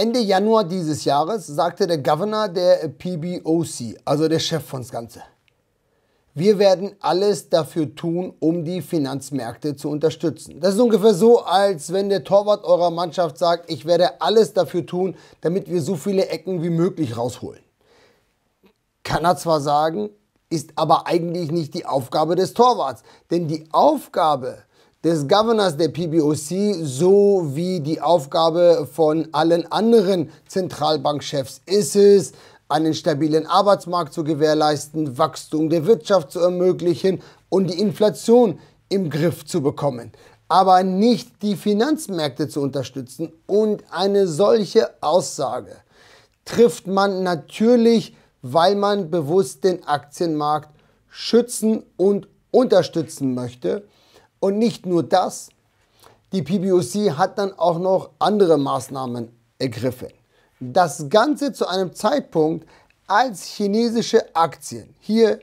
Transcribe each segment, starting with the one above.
Ende Januar dieses Jahres sagte der Governor der PBOC, also der Chef von das Ganze, wir werden alles dafür tun, um die Finanzmärkte zu unterstützen. Das ist ungefähr so, als wenn der Torwart eurer Mannschaft sagt, ich werde alles dafür tun, damit wir so viele Ecken wie möglich rausholen. Kann er zwar sagen, ist aber eigentlich nicht die Aufgabe des Torwarts, denn die Aufgabe des Governors der PBOC sowie die Aufgabe von allen anderen Zentralbankchefs ist es, einen stabilen Arbeitsmarkt zu gewährleisten, Wachstum der Wirtschaft zu ermöglichen und die Inflation im Griff zu bekommen, aber nicht die Finanzmärkte zu unterstützen. Und eine solche Aussage trifft man natürlich, weil man bewusst den Aktienmarkt schützen und unterstützen möchte. Und nicht nur das, die PBOC hat dann auch noch andere Maßnahmen ergriffen. Das Ganze zu einem Zeitpunkt, als chinesische Aktien hier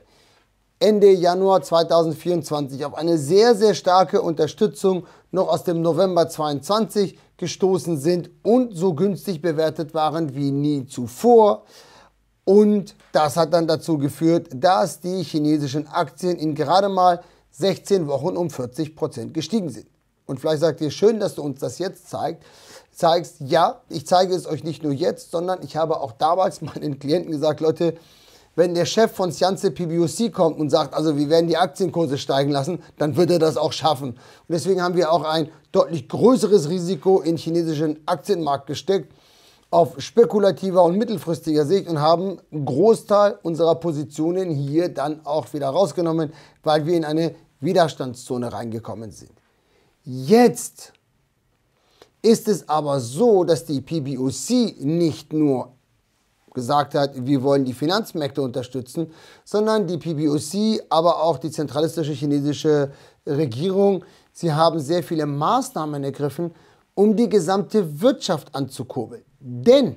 Ende Januar 2024 auf eine sehr, sehr starke Unterstützung noch aus dem November 2022 gestoßen sind und so günstig bewertet waren wie nie zuvor. Und das hat dann dazu geführt, dass die chinesischen Aktien in gerade mal 16 Wochen um 40 Prozent gestiegen sind. Und vielleicht sagt ihr, schön, dass du uns das jetzt zeigst. Zeigst, ja, ich zeige es euch nicht nur jetzt, sondern ich habe auch damals meinen Klienten gesagt, Leute, wenn der Chef von Sianze PBUC kommt und sagt, also wir werden die Aktienkurse steigen lassen, dann wird er das auch schaffen. Und deswegen haben wir auch ein deutlich größeres Risiko in den chinesischen Aktienmarkt gesteckt auf spekulativer und mittelfristiger Sicht und haben einen Großteil unserer Positionen hier dann auch wieder rausgenommen, weil wir in eine Widerstandszone reingekommen sind. Jetzt ist es aber so, dass die PBOC nicht nur gesagt hat, wir wollen die Finanzmärkte unterstützen, sondern die PBOC, aber auch die zentralistische chinesische Regierung, sie haben sehr viele Maßnahmen ergriffen, um die gesamte Wirtschaft anzukurbeln. Denn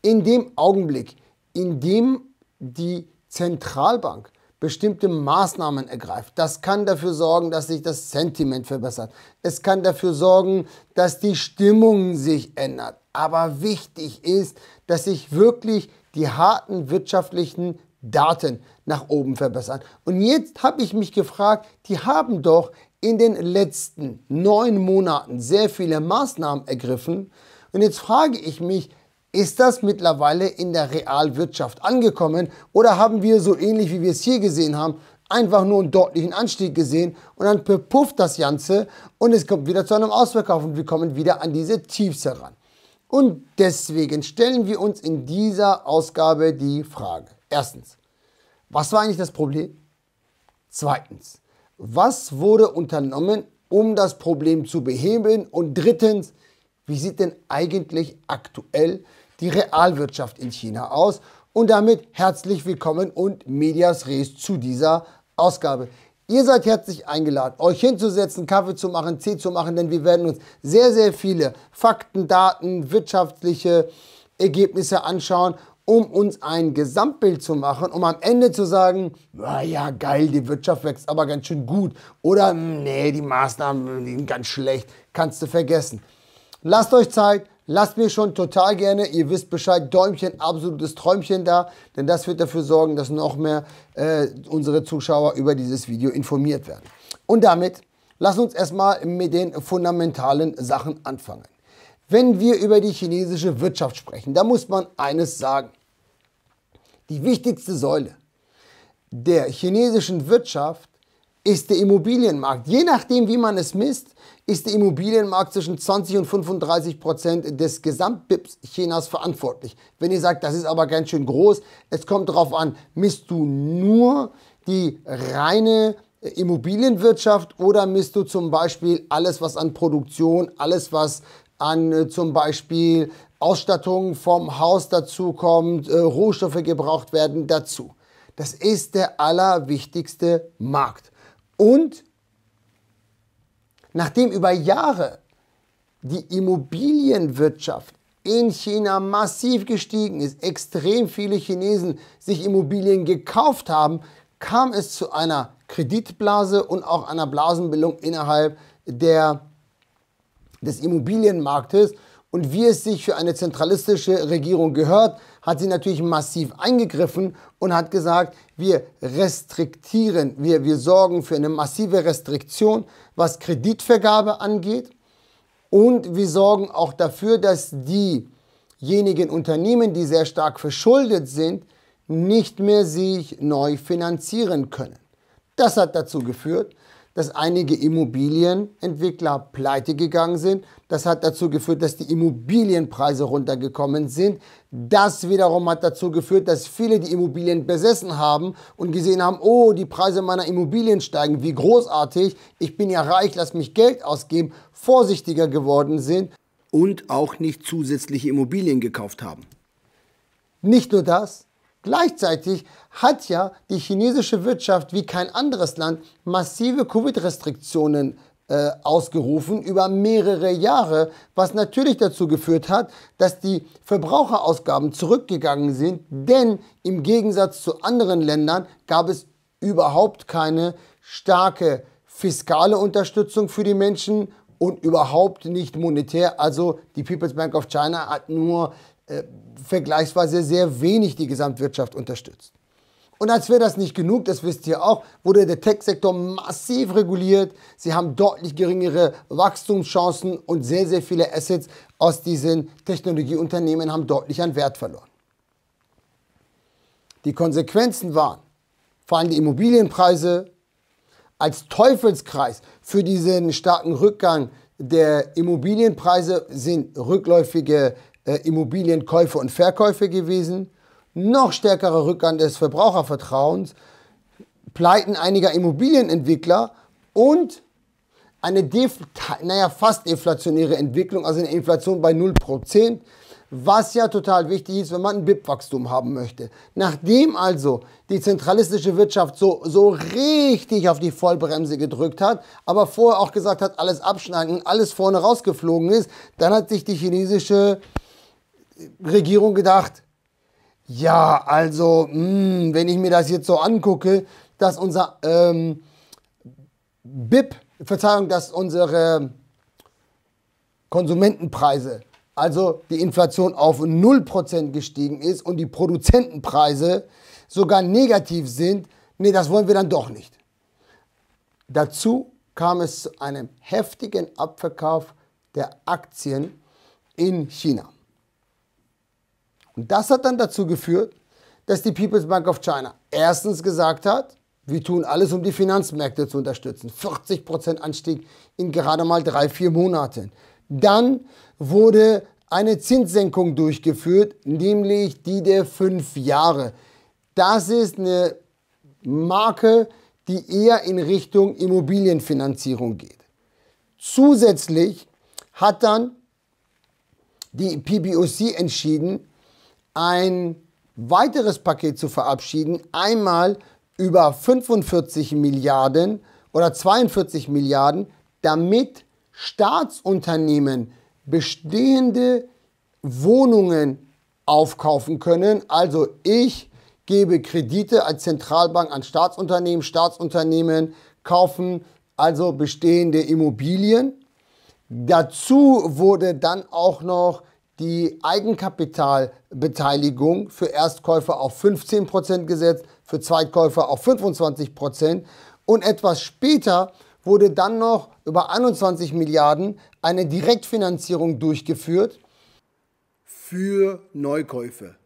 in dem Augenblick, in dem die Zentralbank bestimmte Maßnahmen ergreift. Das kann dafür sorgen, dass sich das Sentiment verbessert. Es kann dafür sorgen, dass die Stimmung sich ändert. Aber wichtig ist, dass sich wirklich die harten wirtschaftlichen Daten nach oben verbessern. Und jetzt habe ich mich gefragt, die haben doch in den letzten neun Monaten sehr viele Maßnahmen ergriffen. Und jetzt frage ich mich, ist das mittlerweile in der Realwirtschaft angekommen oder haben wir so ähnlich wie wir es hier gesehen haben, einfach nur einen deutlichen Anstieg gesehen und dann verpufft das Ganze und es kommt wieder zu einem Ausverkauf und wir kommen wieder an diese Tiefs heran. Und deswegen stellen wir uns in dieser Ausgabe die Frage. Erstens, was war eigentlich das Problem? Zweitens, was wurde unternommen, um das Problem zu beheben? Und drittens, wie sieht denn eigentlich aktuell die Realwirtschaft in China aus. Und damit herzlich willkommen und medias res zu dieser Ausgabe. Ihr seid herzlich eingeladen, euch hinzusetzen, Kaffee zu machen, Tee zu machen, denn wir werden uns sehr, sehr viele Fakten, Daten, wirtschaftliche Ergebnisse anschauen, um uns ein Gesamtbild zu machen, um am Ende zu sagen, ja geil, die Wirtschaft wächst aber ganz schön gut oder hm, nee, die Maßnahmen sind ganz schlecht, kannst du vergessen. Lasst euch Zeit, Lasst mir schon total gerne, ihr wisst Bescheid, Däumchen, absolutes Träumchen da, denn das wird dafür sorgen, dass noch mehr äh, unsere Zuschauer über dieses Video informiert werden. Und damit lasst uns erstmal mit den fundamentalen Sachen anfangen. Wenn wir über die chinesische Wirtschaft sprechen, da muss man eines sagen. Die wichtigste Säule der chinesischen Wirtschaft ist der Immobilienmarkt. Je nachdem, wie man es misst, ist der Immobilienmarkt zwischen 20 und 35 Prozent des Gesamtbips Chinas verantwortlich. Wenn ihr sagt, das ist aber ganz schön groß, es kommt darauf an, misst du nur die reine äh, Immobilienwirtschaft oder misst du zum Beispiel alles, was an Produktion, alles, was an äh, zum Beispiel Ausstattung vom Haus dazu kommt, äh, Rohstoffe gebraucht werden dazu. Das ist der allerwichtigste Markt. Und Nachdem über Jahre die Immobilienwirtschaft in China massiv gestiegen ist, extrem viele Chinesen sich Immobilien gekauft haben, kam es zu einer Kreditblase und auch einer Blasenbildung innerhalb der, des Immobilienmarktes. Und wie es sich für eine zentralistische Regierung gehört, hat sie natürlich massiv eingegriffen und hat gesagt, wir restriktieren, wir, wir sorgen für eine massive Restriktion, was Kreditvergabe angeht. Und wir sorgen auch dafür, dass diejenigen Unternehmen, die sehr stark verschuldet sind, nicht mehr sich neu finanzieren können. Das hat dazu geführt, dass einige Immobilienentwickler pleite gegangen sind. Das hat dazu geführt, dass die Immobilienpreise runtergekommen sind. Das wiederum hat dazu geführt, dass viele, die Immobilien besessen haben und gesehen haben, oh, die Preise meiner Immobilien steigen, wie großartig, ich bin ja reich, lass mich Geld ausgeben, vorsichtiger geworden sind. Und auch nicht zusätzliche Immobilien gekauft haben. Nicht nur das, Gleichzeitig hat ja die chinesische Wirtschaft wie kein anderes Land massive Covid-Restriktionen äh, ausgerufen über mehrere Jahre, was natürlich dazu geführt hat, dass die Verbraucherausgaben zurückgegangen sind, denn im Gegensatz zu anderen Ländern gab es überhaupt keine starke fiskale Unterstützung für die Menschen und überhaupt nicht monetär. Also die People's Bank of China hat nur äh, vergleichsweise sehr wenig die Gesamtwirtschaft unterstützt. Und als wäre das nicht genug, das wisst ihr auch, wurde der Tech-Sektor massiv reguliert. Sie haben deutlich geringere Wachstumschancen und sehr, sehr viele Assets aus diesen Technologieunternehmen haben deutlich an Wert verloren. Die Konsequenzen waren vor allem die Immobilienpreise als Teufelskreis für diesen starken Rückgang der Immobilienpreise sind rückläufige äh, Immobilienkäufe und Verkäufe gewesen. Noch stärkerer Rückgang des Verbrauchervertrauens, Pleiten einiger Immobilienentwickler und eine Def naja, fast deflationäre Entwicklung, also eine Inflation bei 0%, was ja total wichtig ist, wenn man ein BIP-Wachstum haben möchte. Nachdem also die zentralistische Wirtschaft so, so richtig auf die Vollbremse gedrückt hat, aber vorher auch gesagt hat, alles abschneiden alles vorne rausgeflogen ist, dann hat sich die chinesische äh, Regierung gedacht, ja, also, mh, hm, wenn ich mir das jetzt so angucke, dass unser ähm, BIP, Verzeihung, dass unsere Konsumentenpreise, also die Inflation auf 0% gestiegen ist und die Produzentenpreise sogar negativ sind, nee, das wollen wir dann doch nicht. Dazu kam es zu einem heftigen Abverkauf der Aktien in China. Und das hat dann dazu geführt, dass die People's Bank of China erstens gesagt hat, wir tun alles, um die Finanzmärkte zu unterstützen. 40% Anstieg in gerade mal drei, vier Monaten. Dann wurde eine Zinssenkung durchgeführt, nämlich die der fünf Jahre. Das ist eine Marke, die eher in Richtung Immobilienfinanzierung geht. Zusätzlich hat dann die PBOC entschieden, ein weiteres Paket zu verabschieden, einmal über 45 Milliarden oder 42 Milliarden, damit Staatsunternehmen bestehende Wohnungen aufkaufen können. Also ich gebe Kredite als Zentralbank an Staatsunternehmen. Staatsunternehmen kaufen also bestehende Immobilien. Dazu wurde dann auch noch die Eigenkapitalbeteiligung für Erstkäufer auf 15% gesetzt, für Zweitkäufer auf 25% und etwas später wurde dann noch über 21 Milliarden eine Direktfinanzierung durchgeführt für Neukäufe.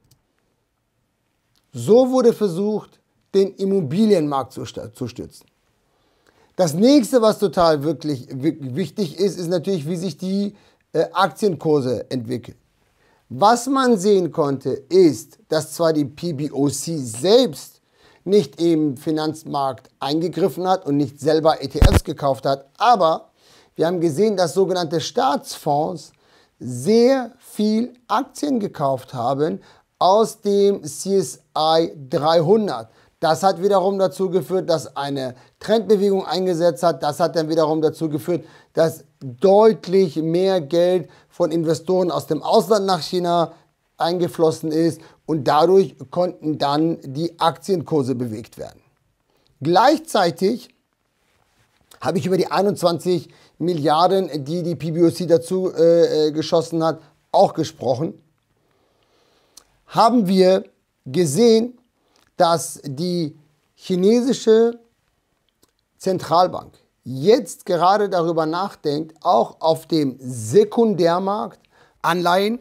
So wurde versucht, den Immobilienmarkt zu, zu stützen. Das nächste, was total wirklich wichtig ist, ist natürlich, wie sich die äh, Aktienkurse entwickelt. Was man sehen konnte, ist, dass zwar die PBOC selbst nicht im Finanzmarkt eingegriffen hat und nicht selber ETFs gekauft hat, aber wir haben gesehen, dass sogenannte Staatsfonds sehr viel Aktien gekauft haben aus dem CSI 300. Das hat wiederum dazu geführt, dass eine Trendbewegung eingesetzt hat. Das hat dann wiederum dazu geführt, dass deutlich mehr Geld von Investoren aus dem Ausland nach China eingeflossen ist und dadurch konnten dann die Aktienkurse bewegt werden. Gleichzeitig habe ich über die 21 Milliarden, die die PBOC dazu äh, äh, geschossen hat, auch gesprochen. Haben wir gesehen, dass die chinesische Zentralbank jetzt gerade darüber nachdenkt, auch auf dem Sekundärmarkt Anleihen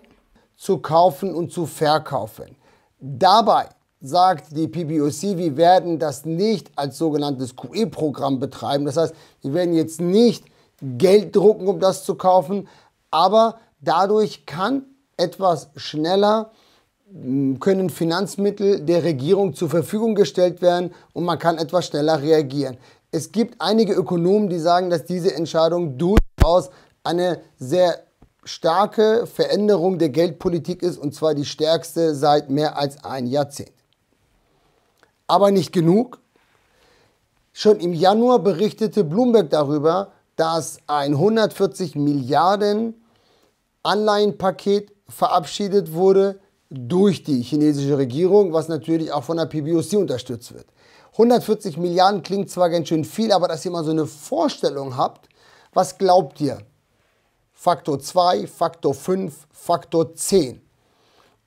zu kaufen und zu verkaufen. Dabei sagt die PBOC, wir werden das nicht als sogenanntes QE-Programm betreiben. Das heißt, wir werden jetzt nicht Geld drucken, um das zu kaufen, aber dadurch kann etwas schneller können Finanzmittel der Regierung zur Verfügung gestellt werden und man kann etwas schneller reagieren. Es gibt einige Ökonomen, die sagen, dass diese Entscheidung durchaus eine sehr starke Veränderung der Geldpolitik ist und zwar die stärkste seit mehr als ein Jahrzehnt. Aber nicht genug. Schon im Januar berichtete Bloomberg darüber, dass ein 140 Milliarden Anleihenpaket verabschiedet wurde, durch die chinesische Regierung, was natürlich auch von der PBOC unterstützt wird. 140 Milliarden klingt zwar ganz schön viel, aber dass ihr mal so eine Vorstellung habt, was glaubt ihr? Faktor 2, Faktor 5, Faktor 10.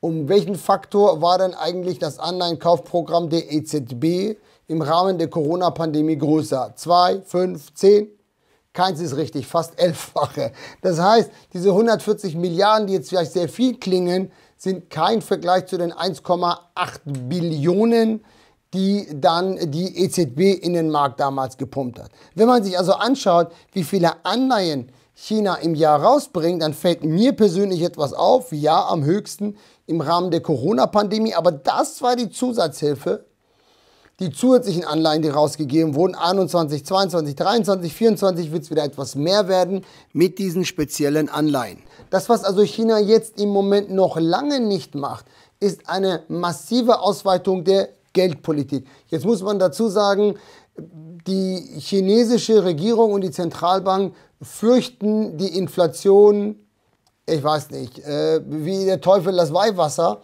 Um welchen Faktor war denn eigentlich das Anleihenkaufprogramm der EZB im Rahmen der Corona-Pandemie größer? 2, 5, 10? Keins ist richtig, fast elffache. Das heißt, diese 140 Milliarden, die jetzt vielleicht sehr viel klingen, sind kein Vergleich zu den 1,8 Billionen, die dann die EZB in den Markt damals gepumpt hat. Wenn man sich also anschaut, wie viele Anleihen China im Jahr rausbringt, dann fällt mir persönlich etwas auf. Ja, am höchsten im Rahmen der Corona-Pandemie, aber das war die Zusatzhilfe die zusätzlichen Anleihen, die rausgegeben wurden, 21, 22, 23, 24 wird es wieder etwas mehr werden mit diesen speziellen Anleihen. Das, was also China jetzt im Moment noch lange nicht macht, ist eine massive Ausweitung der Geldpolitik. Jetzt muss man dazu sagen, die chinesische Regierung und die Zentralbank fürchten die Inflation, ich weiß nicht, äh, wie der Teufel das Weihwasser.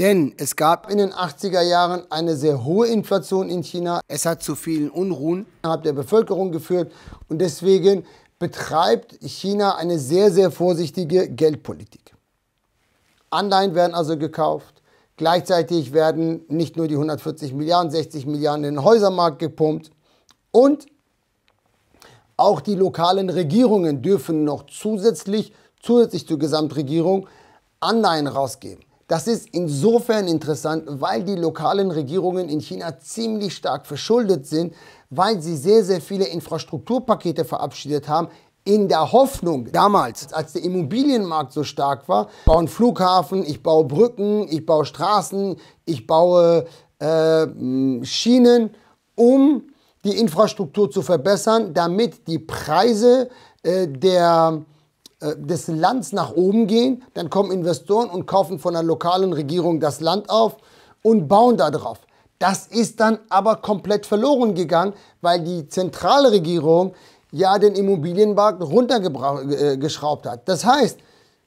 Denn es gab in den 80er Jahren eine sehr hohe Inflation in China. Es hat zu vielen Unruhen innerhalb der Bevölkerung geführt. Und deswegen betreibt China eine sehr, sehr vorsichtige Geldpolitik. Anleihen werden also gekauft. Gleichzeitig werden nicht nur die 140 Milliarden, 60 Milliarden in den Häusermarkt gepumpt. Und auch die lokalen Regierungen dürfen noch zusätzlich, zusätzlich zur Gesamtregierung, Anleihen rausgeben. Das ist insofern interessant, weil die lokalen Regierungen in China ziemlich stark verschuldet sind, weil sie sehr, sehr viele Infrastrukturpakete verabschiedet haben, in der Hoffnung, damals, als der Immobilienmarkt so stark war, ich baue einen Flughafen, ich baue Brücken, ich baue Straßen, ich baue äh, Schienen, um die Infrastruktur zu verbessern, damit die Preise äh, der äh, des Landes nach oben gehen, dann kommen Investoren und kaufen von der lokalen Regierung das Land auf und bauen da drauf. Das ist dann aber komplett verloren gegangen, weil die zentrale Regierung ja den Immobilienmarkt runtergeschraubt äh, hat. Das heißt,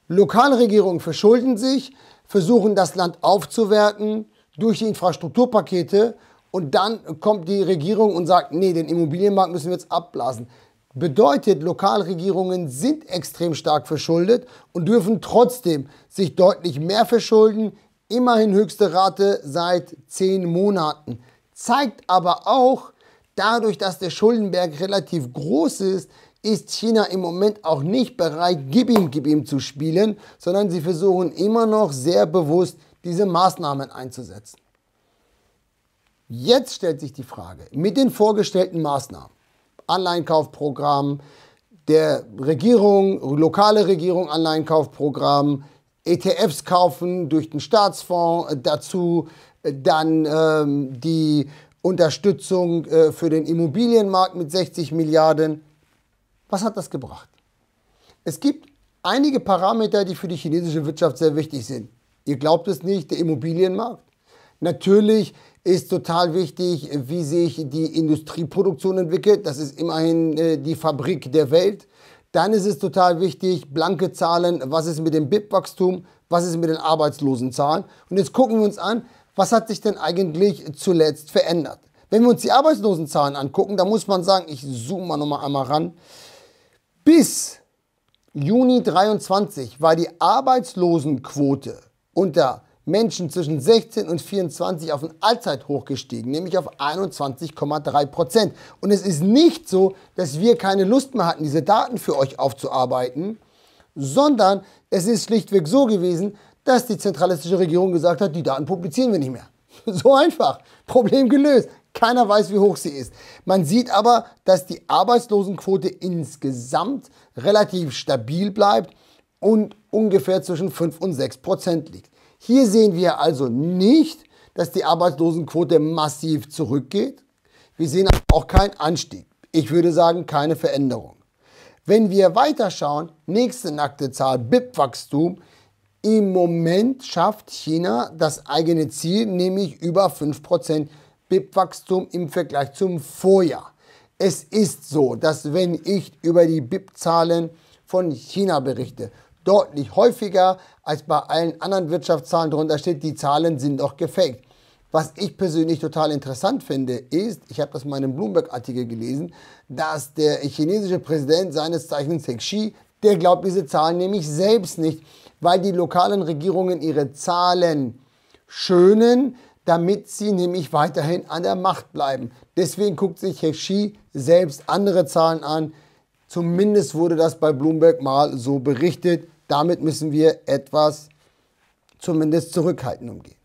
lokale Regierungen verschulden sich, versuchen das Land aufzuwerten durch die Infrastrukturpakete und dann kommt die Regierung und sagt, nee, den Immobilienmarkt müssen wir jetzt abblasen. Bedeutet, Lokalregierungen sind extrem stark verschuldet und dürfen trotzdem sich deutlich mehr verschulden. Immerhin höchste Rate seit zehn Monaten. Zeigt aber auch, dadurch, dass der Schuldenberg relativ groß ist, ist China im Moment auch nicht bereit, gib ihm, gib ihm zu spielen, sondern sie versuchen immer noch sehr bewusst, diese Maßnahmen einzusetzen. Jetzt stellt sich die Frage, mit den vorgestellten Maßnahmen, Anleihenkaufprogramm der Regierung, lokale Regierung, Anleihenkaufprogramm, ETFs kaufen durch den Staatsfonds, äh, dazu äh, dann ähm, die Unterstützung äh, für den Immobilienmarkt mit 60 Milliarden. Was hat das gebracht? Es gibt einige Parameter, die für die chinesische Wirtschaft sehr wichtig sind. Ihr glaubt es nicht, der Immobilienmarkt. Natürlich ist total wichtig, wie sich die Industrieproduktion entwickelt. Das ist immerhin äh, die Fabrik der Welt. Dann ist es total wichtig, blanke Zahlen, was ist mit dem BIP-Wachstum, was ist mit den Arbeitslosenzahlen. Und jetzt gucken wir uns an, was hat sich denn eigentlich zuletzt verändert. Wenn wir uns die Arbeitslosenzahlen angucken, da muss man sagen, ich zoome mal nochmal einmal ran, bis Juni 23 war die Arbeitslosenquote unter Menschen zwischen 16 und 24 auf ein Allzeithoch gestiegen, nämlich auf 21,3 Prozent. Und es ist nicht so, dass wir keine Lust mehr hatten, diese Daten für euch aufzuarbeiten, sondern es ist schlichtweg so gewesen, dass die zentralistische Regierung gesagt hat, die Daten publizieren wir nicht mehr. So einfach. Problem gelöst. Keiner weiß, wie hoch sie ist. Man sieht aber, dass die Arbeitslosenquote insgesamt relativ stabil bleibt und ungefähr zwischen 5 und 6 Prozent liegt. Hier sehen wir also nicht, dass die Arbeitslosenquote massiv zurückgeht. Wir sehen also auch keinen Anstieg. Ich würde sagen, keine Veränderung. Wenn wir weiterschauen, nächste nackte Zahl, BIP-Wachstum. Im Moment schafft China das eigene Ziel, nämlich über 5% BIP-Wachstum im Vergleich zum Vorjahr. Es ist so, dass wenn ich über die BIP-Zahlen von China berichte, deutlich häufiger als bei allen anderen Wirtschaftszahlen drunter steht, die Zahlen sind doch gefaked. Was ich persönlich total interessant finde, ist, ich habe das in meinem Bloomberg-Artikel gelesen, dass der chinesische Präsident seines Zeichens Xi, der glaubt diese Zahlen nämlich selbst nicht, weil die lokalen Regierungen ihre Zahlen schönen, damit sie nämlich weiterhin an der Macht bleiben. Deswegen guckt sich Xi selbst andere Zahlen an. Zumindest wurde das bei Bloomberg mal so berichtet damit müssen wir etwas zumindest zurückhaltend umgehen.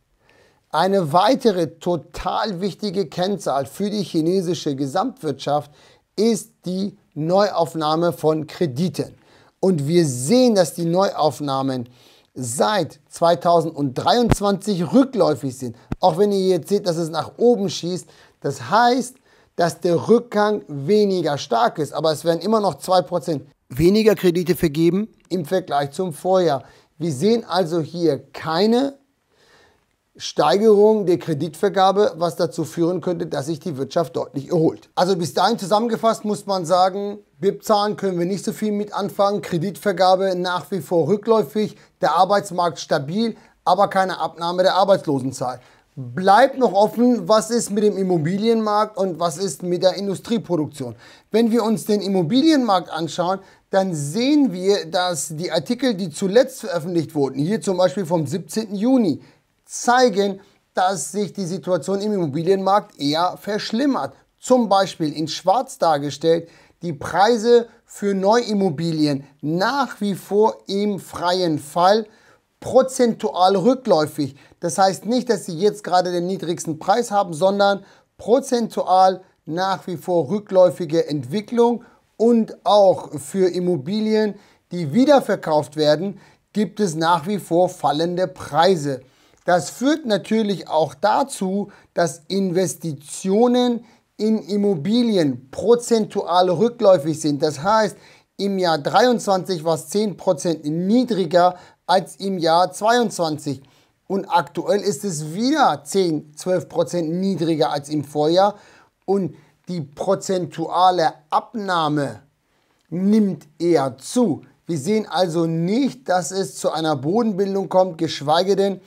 Eine weitere total wichtige Kennzahl für die chinesische Gesamtwirtschaft ist die Neuaufnahme von Krediten. Und wir sehen, dass die Neuaufnahmen seit 2023 rückläufig sind. Auch wenn ihr jetzt seht, dass es nach oben schießt. Das heißt, dass der Rückgang weniger stark ist. Aber es werden immer noch 2% weniger Kredite vergeben im Vergleich zum Vorjahr. Wir sehen also hier keine Steigerung der Kreditvergabe, was dazu führen könnte, dass sich die Wirtschaft deutlich erholt. Also bis dahin zusammengefasst muss man sagen, BIP-Zahlen können wir nicht so viel mit anfangen, Kreditvergabe nach wie vor rückläufig, der Arbeitsmarkt stabil, aber keine Abnahme der Arbeitslosenzahl. Bleibt noch offen, was ist mit dem Immobilienmarkt und was ist mit der Industrieproduktion. Wenn wir uns den Immobilienmarkt anschauen, dann sehen wir, dass die Artikel, die zuletzt veröffentlicht wurden, hier zum Beispiel vom 17. Juni, zeigen, dass sich die Situation im Immobilienmarkt eher verschlimmert. Zum Beispiel in Schwarz dargestellt, die Preise für Neuimmobilien nach wie vor im freien Fall prozentual rückläufig. Das heißt nicht, dass sie jetzt gerade den niedrigsten Preis haben, sondern prozentual nach wie vor rückläufige Entwicklung und auch für Immobilien, die wiederverkauft werden, gibt es nach wie vor fallende Preise. Das führt natürlich auch dazu, dass Investitionen in Immobilien prozentual rückläufig sind. Das heißt, im Jahr 23 war es 10% niedriger als im Jahr 22. Und aktuell ist es wieder 10, 12% niedriger als im Vorjahr. Und die prozentuale Abnahme nimmt eher zu. Wir sehen also nicht, dass es zu einer Bodenbildung kommt, geschweige denn,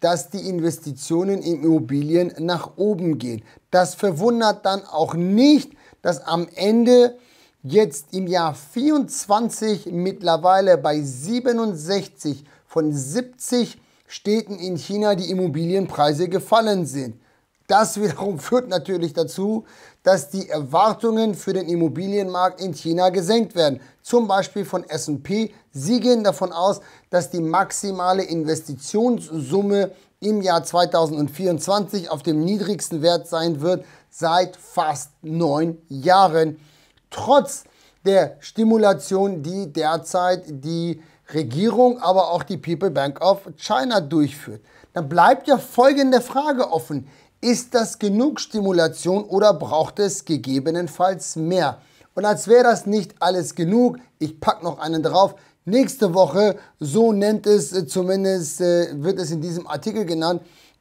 dass die Investitionen in Immobilien nach oben gehen. Das verwundert dann auch nicht, dass am Ende jetzt im Jahr 24 mittlerweile bei 67 von 70 Städten in China die Immobilienpreise gefallen sind. Das wiederum führt natürlich dazu, dass die Erwartungen für den Immobilienmarkt in China gesenkt werden. Zum Beispiel von SP. Sie gehen davon aus, dass die maximale Investitionssumme im Jahr 2024 auf dem niedrigsten Wert sein wird seit fast neun Jahren. Trotz der Stimulation, die derzeit die Regierung, aber auch die People Bank of China durchführt. Dann bleibt ja folgende Frage offen. Ist das genug Stimulation oder braucht es gegebenenfalls mehr? Und als wäre das nicht alles genug, ich packe noch einen drauf. Nächste Woche, so nennt es äh, zumindest, äh, wird es in diesem Artikel genannt,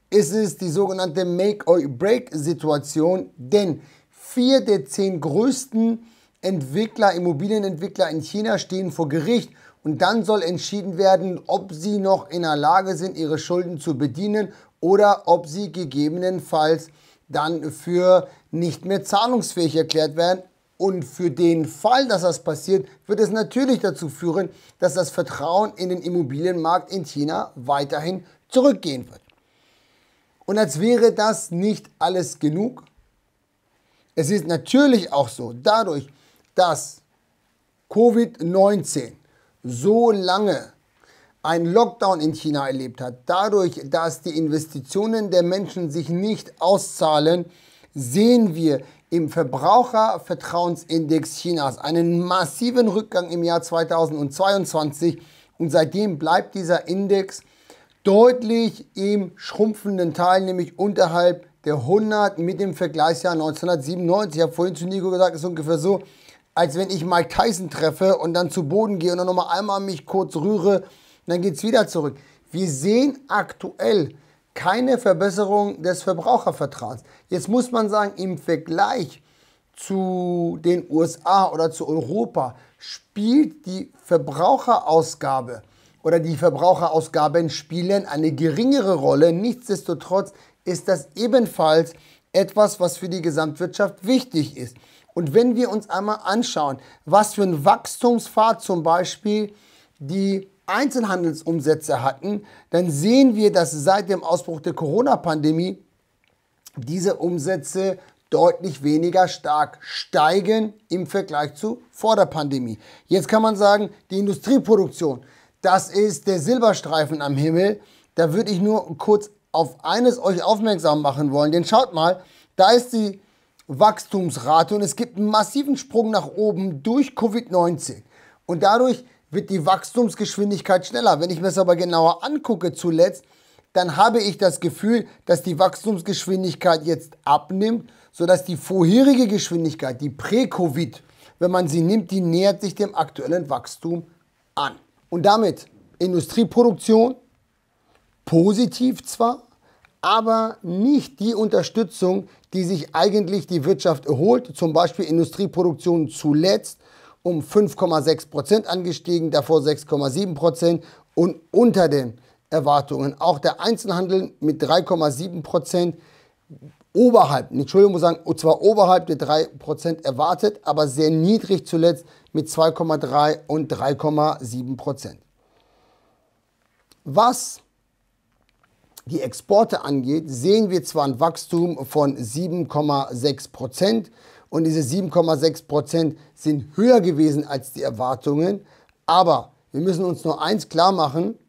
ist es die sogenannte Make-or-Break-Situation. Denn vier der zehn größten Entwickler, Immobilienentwickler in China stehen vor Gericht und dann soll entschieden werden, ob sie noch in der Lage sind, ihre Schulden zu bedienen oder ob sie gegebenenfalls dann für nicht mehr zahlungsfähig erklärt werden. Und für den Fall, dass das passiert, wird es natürlich dazu führen, dass das Vertrauen in den Immobilienmarkt in China weiterhin zurückgehen wird. Und als wäre das nicht alles genug. Es ist natürlich auch so, dadurch, dass Covid-19 so lange einen Lockdown in China erlebt hat, dadurch, dass die Investitionen der Menschen sich nicht auszahlen, sehen wir im Verbrauchervertrauensindex Chinas einen massiven Rückgang im Jahr 2022 und seitdem bleibt dieser Index deutlich im schrumpfenden Teil, nämlich unterhalb der 100 mit dem Vergleichsjahr 1997. Ich habe vorhin zu Nico gesagt, es ist ungefähr so, als wenn ich Mike Tyson treffe und dann zu Boden gehe und dann nochmal einmal mich kurz rühre dann geht es wieder zurück. Wir sehen aktuell keine Verbesserung des Verbrauchervertrauens. Jetzt muss man sagen, im Vergleich zu den USA oder zu Europa spielt die Verbraucherausgabe oder die Verbraucherausgaben spielen eine geringere Rolle. Nichtsdestotrotz ist das ebenfalls etwas, was für die Gesamtwirtschaft wichtig ist. Und wenn wir uns einmal anschauen, was für ein Wachstumspfad zum Beispiel die Einzelhandelsumsätze hatten, dann sehen wir, dass seit dem Ausbruch der Corona-Pandemie diese Umsätze deutlich weniger stark steigen im Vergleich zu vor der Pandemie. Jetzt kann man sagen, die Industrieproduktion, das ist der Silberstreifen am Himmel. Da würde ich nur kurz auf eines euch aufmerksam machen wollen, denn schaut mal, da ist die Wachstumsrate und es gibt einen massiven Sprung nach oben durch Covid-19. Und dadurch wird die Wachstumsgeschwindigkeit schneller. Wenn ich mir das aber genauer angucke zuletzt, dann habe ich das Gefühl, dass die Wachstumsgeschwindigkeit jetzt abnimmt, sodass die vorherige Geschwindigkeit, die Prä-Covid, wenn man sie nimmt, die nähert sich dem aktuellen Wachstum an. Und damit Industrieproduktion positiv zwar, aber nicht die Unterstützung, die sich eigentlich die Wirtschaft erholt, zum Beispiel Industrieproduktion zuletzt um 5,6 angestiegen, davor 6,7 und unter den Erwartungen. Auch der Einzelhandel mit 3,7 oberhalb, Entschuldigung, muss sagen, und zwar oberhalb der 3 erwartet, aber sehr niedrig zuletzt mit 2,3 und 3,7 Was die Exporte angeht, sehen wir zwar ein Wachstum von 7,6 Prozent, und diese 7,6 Prozent sind höher gewesen als die Erwartungen. Aber wir müssen uns nur eins klar machen,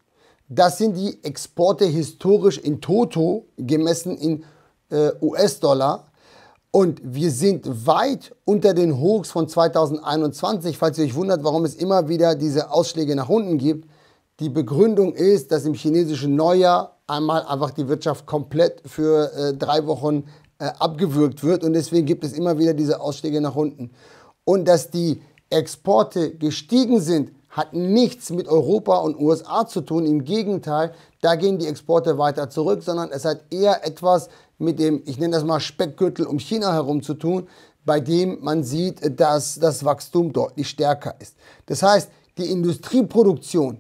das sind die Exporte historisch in Toto gemessen in äh, US-Dollar. Und wir sind weit unter den Hochs von 2021. Falls ihr euch wundert, warum es immer wieder diese Ausschläge nach unten gibt, die Begründung ist, dass im chinesischen Neujahr einmal einfach die Wirtschaft komplett für äh, drei Wochen äh, abgewürgt wird. Und deswegen gibt es immer wieder diese Ausschläge nach unten. Und dass die Exporte gestiegen sind, hat nichts mit Europa und USA zu tun. Im Gegenteil, da gehen die Exporte weiter zurück, sondern es hat eher etwas mit dem, ich nenne das mal Speckgürtel um China herum zu tun, bei dem man sieht, äh, dass das Wachstum deutlich stärker ist. Das heißt, die Industrieproduktion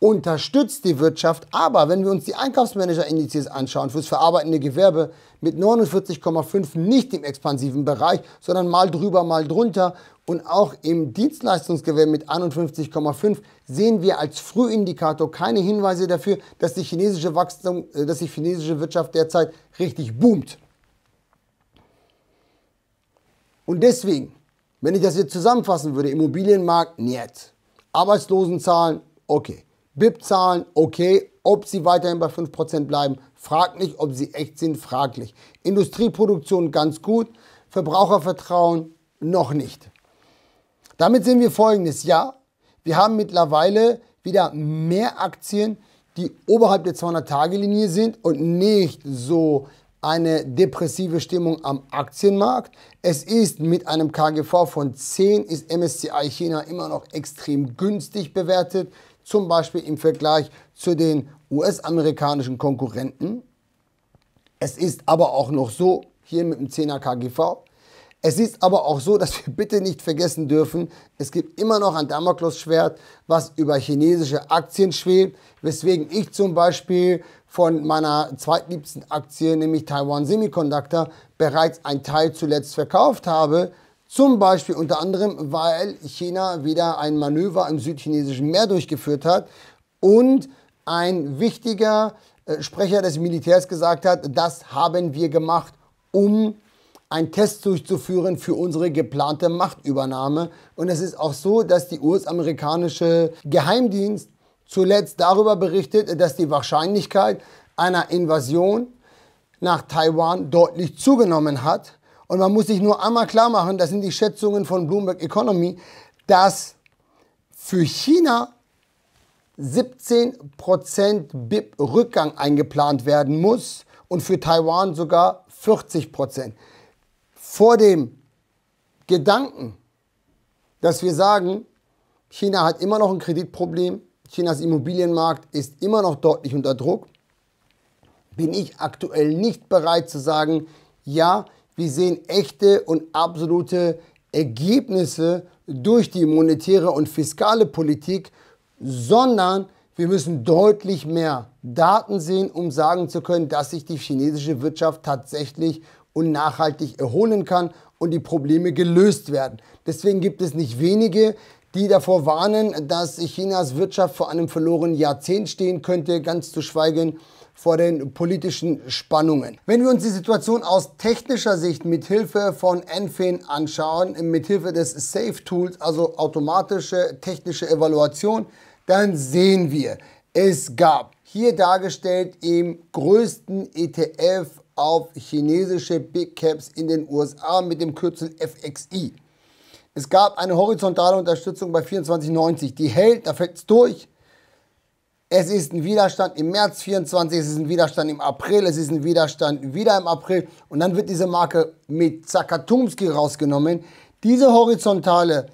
unterstützt die Wirtschaft. Aber wenn wir uns die Einkaufsmanager-Indizes anschauen, fürs verarbeitende Gewerbe mit 49,5 nicht im expansiven Bereich, sondern mal drüber, mal drunter. Und auch im Dienstleistungsgewerbe mit 51,5 sehen wir als Frühindikator keine Hinweise dafür, dass die chinesische Wachstum, äh, dass die chinesische Wirtschaft derzeit richtig boomt. Und deswegen, wenn ich das jetzt zusammenfassen würde, Immobilienmarkt, nett. Arbeitslosenzahlen, okay. BIP-Zahlen, okay, ob sie weiterhin bei 5% bleiben, fraglich, ob sie echt sind, fraglich. Industrieproduktion ganz gut, Verbrauchervertrauen noch nicht. Damit sehen wir folgendes, ja, wir haben mittlerweile wieder mehr Aktien, die oberhalb der 200-Tage-Linie sind und nicht so eine depressive Stimmung am Aktienmarkt. Es ist mit einem KGV von 10 ist MSCI China immer noch extrem günstig bewertet zum Beispiel im Vergleich zu den US-amerikanischen Konkurrenten. Es ist aber auch noch so, hier mit dem 10er KGV, es ist aber auch so, dass wir bitte nicht vergessen dürfen, es gibt immer noch ein Damoklesschwert, was über chinesische Aktien schwebt, weswegen ich zum Beispiel von meiner zweitliebsten Aktie, nämlich Taiwan Semiconductor, bereits ein Teil zuletzt verkauft habe, zum Beispiel unter anderem, weil China wieder ein Manöver im südchinesischen Meer durchgeführt hat und ein wichtiger äh, Sprecher des Militärs gesagt hat, das haben wir gemacht, um einen Test durchzuführen für unsere geplante Machtübernahme. Und es ist auch so, dass die US-amerikanische Geheimdienst zuletzt darüber berichtet, dass die Wahrscheinlichkeit einer Invasion nach Taiwan deutlich zugenommen hat. Und man muss sich nur einmal klar machen, das sind die Schätzungen von Bloomberg Economy, dass für China 17% BIP-Rückgang eingeplant werden muss und für Taiwan sogar 40%. Vor dem Gedanken, dass wir sagen, China hat immer noch ein Kreditproblem, Chinas Immobilienmarkt ist immer noch deutlich unter Druck, bin ich aktuell nicht bereit zu sagen, ja, wir sehen echte und absolute Ergebnisse durch die monetäre und fiskale Politik, sondern wir müssen deutlich mehr Daten sehen, um sagen zu können, dass sich die chinesische Wirtschaft tatsächlich und nachhaltig erholen kann und die Probleme gelöst werden. Deswegen gibt es nicht wenige, die davor warnen, dass Chinas Wirtschaft vor einem verlorenen Jahrzehnt stehen könnte, ganz zu schweigen vor den politischen Spannungen. Wenn wir uns die Situation aus technischer Sicht mit Hilfe von Enfin anschauen, mit Hilfe des Safe Tools, also automatische technische Evaluation, dann sehen wir, es gab hier dargestellt im größten ETF auf chinesische Big Caps in den USA mit dem Kürzel FXI. Es gab eine horizontale Unterstützung bei 24,90. Die hält, da fällt es durch. Es ist ein Widerstand im März 24, es ist ein Widerstand im April, es ist ein Widerstand wieder im April und dann wird diese Marke mit Zakatumski rausgenommen. Diese horizontale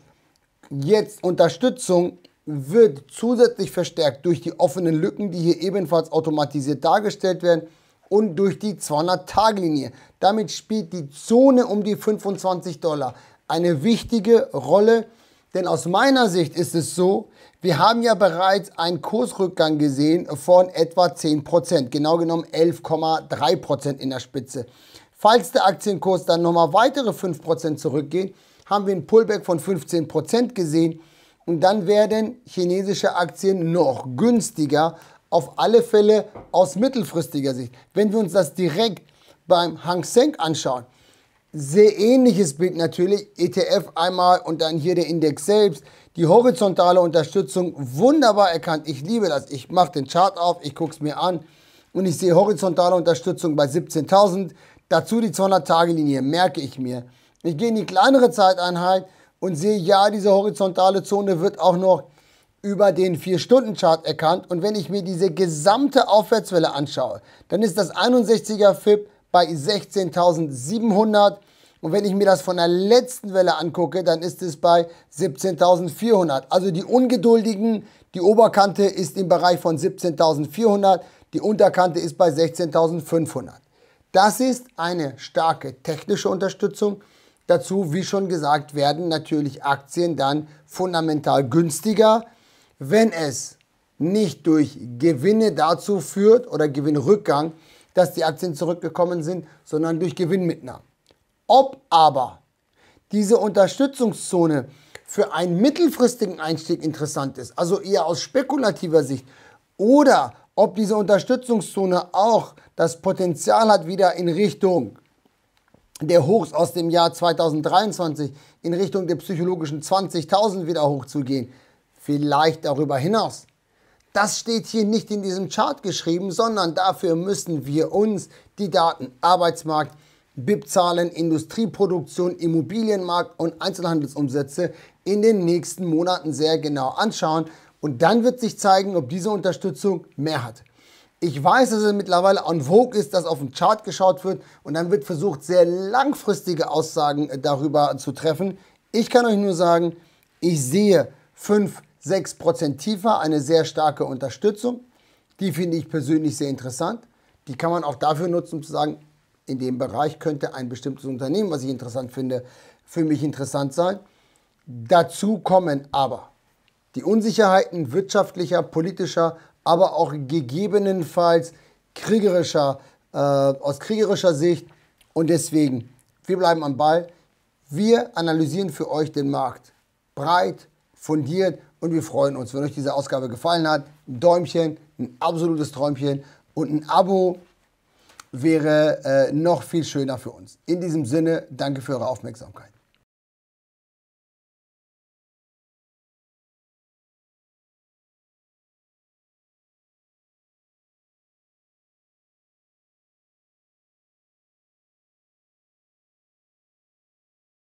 jetzt Unterstützung wird zusätzlich verstärkt durch die offenen Lücken, die hier ebenfalls automatisiert dargestellt werden und durch die 200-Tage-Linie. Damit spielt die Zone um die 25 Dollar eine wichtige Rolle denn aus meiner Sicht ist es so, wir haben ja bereits einen Kursrückgang gesehen von etwa 10%, genau genommen 11,3% in der Spitze. Falls der Aktienkurs dann nochmal weitere 5% zurückgeht, haben wir einen Pullback von 15% gesehen und dann werden chinesische Aktien noch günstiger, auf alle Fälle aus mittelfristiger Sicht. Wenn wir uns das direkt beim Hang Seng anschauen, sehr ähnliches Bild natürlich. ETF einmal und dann hier der Index selbst. Die horizontale Unterstützung wunderbar erkannt. Ich liebe das. Ich mache den Chart auf, ich gucke es mir an und ich sehe horizontale Unterstützung bei 17.000. Dazu die 200-Tage-Linie, merke ich mir. Ich gehe in die kleinere Zeiteinheit und sehe, ja, diese horizontale Zone wird auch noch über den 4-Stunden-Chart erkannt. Und wenn ich mir diese gesamte Aufwärtswelle anschaue, dann ist das 61er FIP bei 16.700. Und wenn ich mir das von der letzten Welle angucke, dann ist es bei 17.400. Also die Ungeduldigen, die Oberkante ist im Bereich von 17.400, die Unterkante ist bei 16.500. Das ist eine starke technische Unterstützung. Dazu, wie schon gesagt, werden natürlich Aktien dann fundamental günstiger, wenn es nicht durch Gewinne dazu führt oder Gewinnrückgang, dass die Aktien zurückgekommen sind, sondern durch Gewinnmitnahmen. Ob aber diese Unterstützungszone für einen mittelfristigen Einstieg interessant ist, also eher aus spekulativer Sicht, oder ob diese Unterstützungszone auch das Potenzial hat, wieder in Richtung der Hochs aus dem Jahr 2023, in Richtung der psychologischen 20.000 wieder hochzugehen, vielleicht darüber hinaus. Das steht hier nicht in diesem Chart geschrieben, sondern dafür müssen wir uns die Daten Arbeitsmarkt, BIP-Zahlen, Industrieproduktion, Immobilienmarkt und Einzelhandelsumsätze in den nächsten Monaten sehr genau anschauen. Und dann wird sich zeigen, ob diese Unterstützung mehr hat. Ich weiß, dass es mittlerweile en vogue ist, dass auf den Chart geschaut wird und dann wird versucht, sehr langfristige Aussagen äh, darüber zu treffen. Ich kann euch nur sagen, ich sehe fünf 6% tiefer, eine sehr starke Unterstützung. Die finde ich persönlich sehr interessant. Die kann man auch dafür nutzen, um zu sagen, in dem Bereich könnte ein bestimmtes Unternehmen, was ich interessant finde, für mich interessant sein. Dazu kommen aber die Unsicherheiten wirtschaftlicher, politischer, aber auch gegebenenfalls kriegerischer, äh, aus kriegerischer Sicht. Und deswegen, wir bleiben am Ball. Wir analysieren für euch den Markt breit, fundiert und wir freuen uns. Wenn euch diese Ausgabe gefallen hat, ein Däumchen, ein absolutes Träumchen und ein Abo wäre äh, noch viel schöner für uns. In diesem Sinne, danke für eure Aufmerksamkeit.